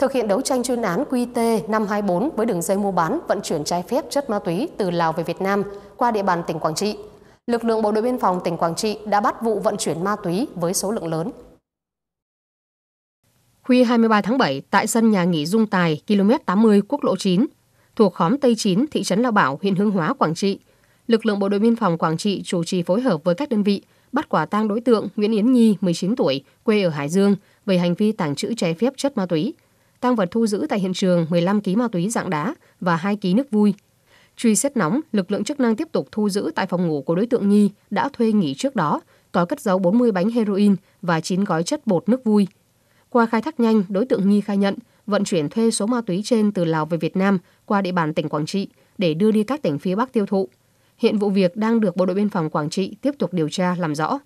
Thực hiện đấu tranh chuyên án QT524 với đường dây mua bán vận chuyển trái phép chất ma túy từ Lào về Việt Nam qua địa bàn tỉnh Quảng Trị, lực lượng Bộ đội Biên phòng tỉnh Quảng Trị đã bắt vụ vận chuyển ma túy với số lượng lớn. Khuya 23 tháng 7, tại sân nhà nghỉ Dung Tài, km 80 quốc lộ 9, thuộc khóm Tây 9, thị trấn Lao Bảo, huyện Hương Hóa, Quảng Trị, lực lượng Bộ đội Biên phòng Quảng Trị chủ trì phối hợp với các đơn vị bắt quả tang đối tượng Nguyễn Yến Nhi, 19 tuổi, quê ở Hải Dương, về hành vi tàng trữ trái phép chất ma túy – Tăng vật thu giữ tại hiện trường 15 kg ma túy dạng đá và 2 kg nước vui. Truy xét nóng, lực lượng chức năng tiếp tục thu giữ tại phòng ngủ của đối tượng Nhi đã thuê nghỉ trước đó, có cất giấu 40 bánh heroin và 9 gói chất bột nước vui. Qua khai thác nhanh, đối tượng Nhi khai nhận vận chuyển thuê số ma túy trên từ Lào về Việt Nam qua địa bàn tỉnh Quảng Trị để đưa đi các tỉnh phía Bắc tiêu thụ. Hiện vụ việc đang được Bộ đội Biên phòng Quảng Trị tiếp tục điều tra làm rõ.